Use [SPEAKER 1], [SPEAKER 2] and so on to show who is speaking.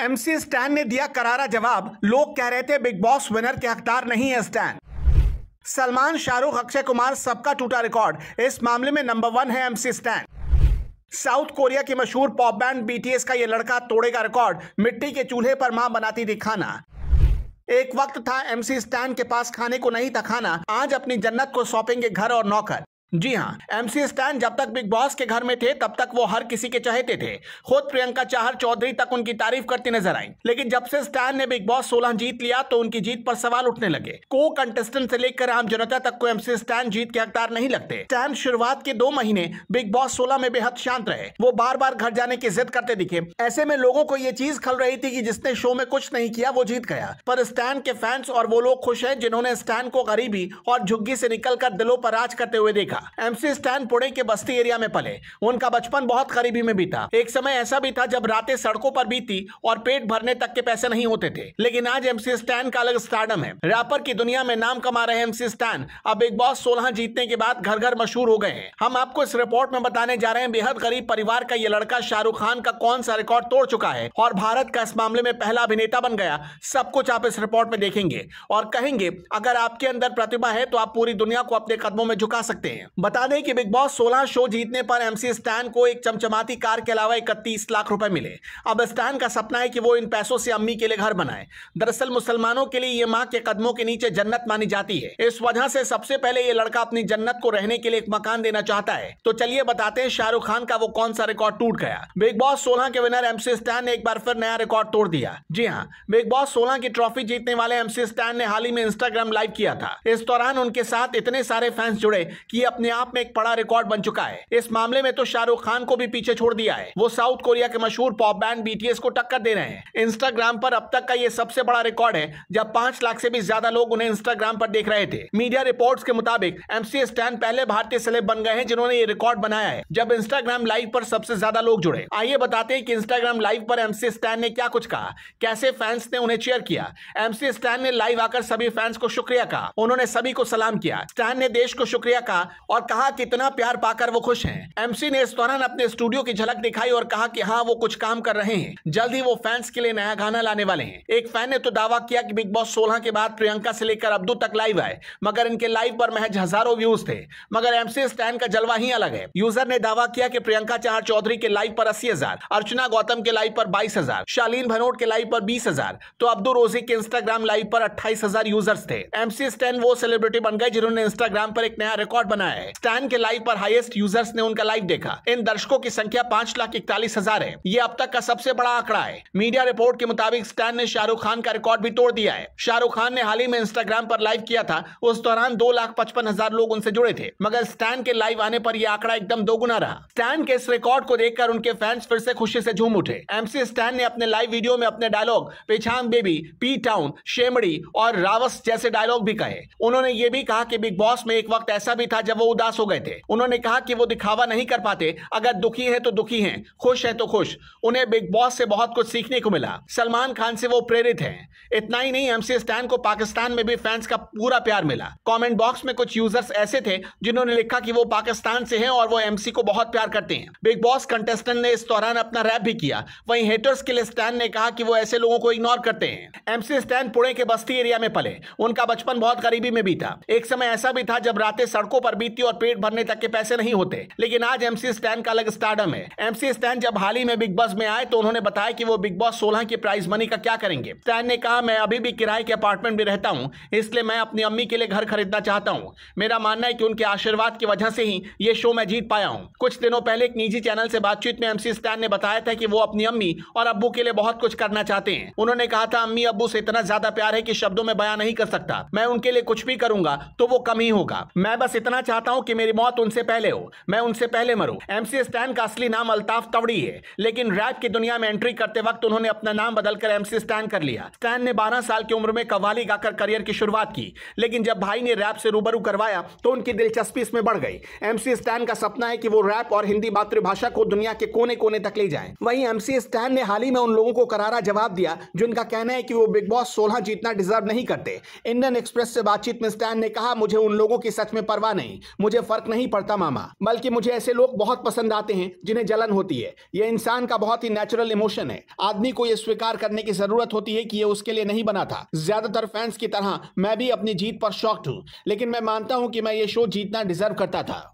[SPEAKER 1] MC Stan ने दिया करारा जवाब लोग कह रहे थे बिग बॉस विनर के हकदार नहीं है स्टैन सलमान शाहरुख अक्षय कुमार सबका टूटा रिकॉर्ड इस मामले में नंबर वन है एमसी स्टैन साउथ कोरिया की मशहूर पॉप बैंड बीटीएस का ये लड़का तोड़ेगा रिकॉर्ड मिट्टी के चूल्हे पर मां बनाती थी खाना एक वक्त था एमसी स्टैन के पास खाने को नहीं था खाना आज अपनी जन्नत को सौंपेंगे घर और नौकर जी हाँ एमसी स्टैन जब तक बिग बॉस के घर में थे तब तक वो हर किसी के चहेते थे खुद प्रियंका चाहर चौधरी तक उनकी तारीफ करती नजर आई लेकिन जब से स्टैन ने बिग बॉस सोलह जीत लिया तो उनकी जीत पर सवाल उठने लगे को कंटेस्टेंट से लेकर आम जनता तक को एमसी स्टैन जीत के हकदार नहीं लगते स्टैन शुरुआत के दो महीने बिग बॉस सोलह में बेहद शांत रहे वो बार बार घर जाने की जिद करते दिखे ऐसे में लोगो को ये चीज खल रही थी की जिसने शो में कुछ नहीं किया वो जीत गया पर स्टैन के फैंस और वो लोग खुश है जिन्होंने स्टैन को गरीबी और झुग्गी से निकलकर दिलों पर राज करते हुए देखा एमसी स्टैन पुणे के बस्ती एरिया में पले उनका बचपन बहुत करीबी में बीता एक समय ऐसा भी था जब रातें सड़कों पर बीती और पेट भरने तक के पैसे नहीं होते थे लेकिन आज एमसी स्टैन का अलग स्टार्डम है रैपर की दुनिया में नाम कमा रहे एमसी स्टैन अब बिग बॉस सोलह जीतने के बाद घर घर मशहूर हो गए हैं हम आपको इस रिपोर्ट में बताने जा रहे हैं बेहद गरीब परिवार का ये लड़का शाहरुख खान का कौन सा रिकॉर्ड तोड़ चुका है और भारत का इस मामले में पहला अभिनेता बन गया सब कुछ आप इस रिपोर्ट में देखेंगे और कहेंगे अगर आपके अंदर प्रतिभा है तो आप पूरी दुनिया को अपने कदमों में झुका सकते हैं बता दें कि बिग बॉस 16 शो जीतने पर एमसी स्टैन को एक चमचमाती कार के अलावा इकतीस लाख रुपए मिले अब स्टैन का सपना है कि वो इन पैसों से अम्मी के लिए घर बनाए दरअसल मुसलमानों के लिए ये माँ के कदमों के नीचे जन्नत मानी जाती है इस वजह से सबसे पहले ये लड़का अपनी जन्नत को रहने के लिए एक मकान देना चाहता है तो चलिए बताते हैं शाहरुख खान का वो कौन सा रिकॉर्ड टूट गया बिग बॉस सोलह के विनर एमसी स्टैन ने एक बार फिर नया रिकॉर्ड तोड़ दिया जी हाँ बिग बॉस सोलह की ट्रॉफी जीतने वाले एमसी स्टैन ने हाल ही में इंस्टाग्राम लाइव किया था इस दौरान उनके साथ इतने सारे फैंस जुड़े की अपने आप में एक बड़ा रिकॉर्ड बन चुका है इस मामले में तो शाहरुख खान को भी पीछे छोड़ दिया है वो साउथ कोरिया के मशहूर पॉप बैंड बीटीएस को टक्कर दे रहे हैं इंस्टाग्राम पर अब तक का ये सबसे बड़ा रिकॉर्ड है जब पांच लाख से भी ज्यादा लोग उन्हें इंस्टाग्राम पर देख रहे थे मीडिया रिपोर्ट के मुताबिक एमसी स्टैन पहले भारतीय सेलेब बन गए हैं जिन्होंने ये रिकॉर्ड बनाया है जब इंस्टाग्राम लाइव पर सबसे ज्यादा लोग जुड़े आइए बताते हैं कि इंस्टाग्राम लाइव पर एमसी स्टैन ने क्या कुछ कहा कैसे फैंस ने उन्हें चेयर किया एमसी स्टैन ने लाइव आकर सभी फैंस को शुक्रिया कहा उन्होंने सभी को सलाम किया स्टैन ने देश को शुक्रिया कहा और कहा कि इतना प्यार पाकर वो खुश हैं एमसी ने इस दौरान अपने स्टूडियो की झलक दिखाई और कहा कि हाँ वो कुछ काम कर रहे हैं जल्द ही वो फैंस के लिए नया गाना लाने वाले हैं एक फैन ने तो दावा किया कि बिग बॉस सोलह के बाद प्रियंका से लेकर अब्दू तक लाइव आए मगर इनके लाइव पर महज हजारों व्यूज थे मगर एमसी स्टैन का जलवा ही अलग है यूजर ने दावा किया कि प्रियंका चार चौधरी के लाइव पर अस्सी अर्चना गौतम के लाइव पर बाईस शालीन भनोट के लाइव पर बीस तो अब्दू रोजी के इंस्टाग्राम लाइव पर अट्ठाईस यूजर्स थे एमसी स्टैन वो सेलिब्रिटी बन गए जिन्होंने इंस्टाग्राम पर एक नया रिकॉर्ड बनाया है स्टैन के लाइव पर हाईएस्ट यूजर्स ने उनका लाइव देखा इन दर्शकों की संख्या पांच लाख इकतालीस हजार है ये अब तक का सबसे बड़ा आंकड़ा है मीडिया रिपोर्ट के मुताबिक स्टैन ने शाहरुख खान का रिकॉर्ड भी तोड़ दिया है शाहरुख खान ने हाल ही में इंस्टाग्राम पर लाइव किया था उस दौरान दो लाख पचपन हजार लोग उनसे जुड़े थे मगर स्टैन के लाइव आने पर यह आंकड़ा एकदम दोगुना रहा स्टैन के इस रिकॉर्ड को देखकर उनके फैंस फिर से खुशी से झूम उठे एमसी स्टैन ने अपने लाइव वीडियो में अपने डायलॉग पेछांग बेबी पी टाउन शेमड़ी और रावस जैसे डायलॉग भी कहे उन्होंने ये भी कहा कि बिग बॉस में एक वक्त ऐसा भी था जब वो वो उदास हो गए थे उन्होंने कहा कि वो दिखावा नहीं कर पाते अगर दुखी है तो दुखी है खुश है तो खुश उन्हें बिग बॉस से बहुत कुछ सीखने को मिला सलमान खान से वो प्रेरित है इतना ही नहीं एमसी स्टैन को पाकिस्तान में भी फैंस का पूरा प्यार मिला कॉमेंट बॉक्स में कुछ यूजर्स ऐसे थे जिन्होंने लिखा की वो पाकिस्तान से है और वो एमसी को बहुत प्यार करते हैं बिग बॉस कंटेस्टेंट ने इस दौरान अपना रैप भी किया वही हेटर्स के लिए स्टैन ने कहा की वो ऐसे लोगों को इग्नोर करते हैं एमसी स्टैन पुणे के बस्ती एरिया में पले उनका बचपन बहुत गरीबी में बीता एक समय ऐसा भी था जब रातें सड़कों पर बीत नीति और पेट भरने तक के पैसे नहीं होते लेकिन आज एमसी स्टैन का अलग स्टार्टअप है एमसी स्टैन जब हाल ही में बिग बॉस में आए तो उन्होंने बताया कि वो बिग बॉस सोलह की प्राइज मनी का क्या करेंगे स्टैन ने कहा मैं अभी भी किराए के अपार्टमेंट में रहता हूँ इसलिए मैं अपनी अम्मी के लिए घर खरीदना चाहता हूँ मेरा मानना है की उनके आशीर्वाद की वजह से ही ये शो मैं जीत पाया हूँ कुछ दिनों पहले एक निजी चैनल से बातचीत में एमसी स्टैन ने बताया था कि वो अपनी अम्मी और अब्बू के लिए बहुत कुछ करना चाहते हैं उन्होंने कहा था अम्मी अब्बू से इतना ज्यादा प्यार है कि शब्दों में बयां नहीं कर सकता मैं उनके लिए कुछ भी करूंगा तो वो कम ही होगा मैं बस इतना चाहता चाहता हूं कि मेरी मौत उनसे पहले हो मैं उनसे पहले मरूं एमसी स्टैन का असली नाम अल्ताफ तवड़ी है लेकिन रैप की दुनिया में एंट्री करते वक्त उन्होंने अपना नाम बदलकर एमसी स्टैन कर लिया स्टैन ने बारह साल की उम्र में कवाली गाकर करियर की शुरुआत की लेकिन जब भाई ने रैप से रूबरू करवाया तो उनकी दिलचस्पी इसमें बढ़ गई एमसी स्टैन का सपना है कि वो रैप और हिंदी मातृभाषा को दुनिया के कोने कोने तक ले जाए वहीं एमसी स्टैन ने हाल ही में उन लोगों को करारा जवाब दिया जिनका कहना है कि वो बिग बॉस सोलह जीतना डिजर्व नहीं करते इंडियन एक्सप्रेस से बातचीत में स्टैन ने कहा मुझे उन लोगों की सच में परवाह नहीं मुझे फर्क नहीं पड़ता मामा बल्कि मुझे ऐसे लोग बहुत पसंद आते हैं जिन्हें जलन होती है यह इंसान का बहुत ही नेचुरल इमोशन है आदमी को यह स्वीकार करने की जरूरत होती है कि यह उसके लिए नहीं बना था ज्यादातर फैंस की तरह मैं भी अपनी जीत पर शॉक्ट हूँ लेकिन मैं मानता हूँ कि मैं ये शो जीतना डिजर्व करता था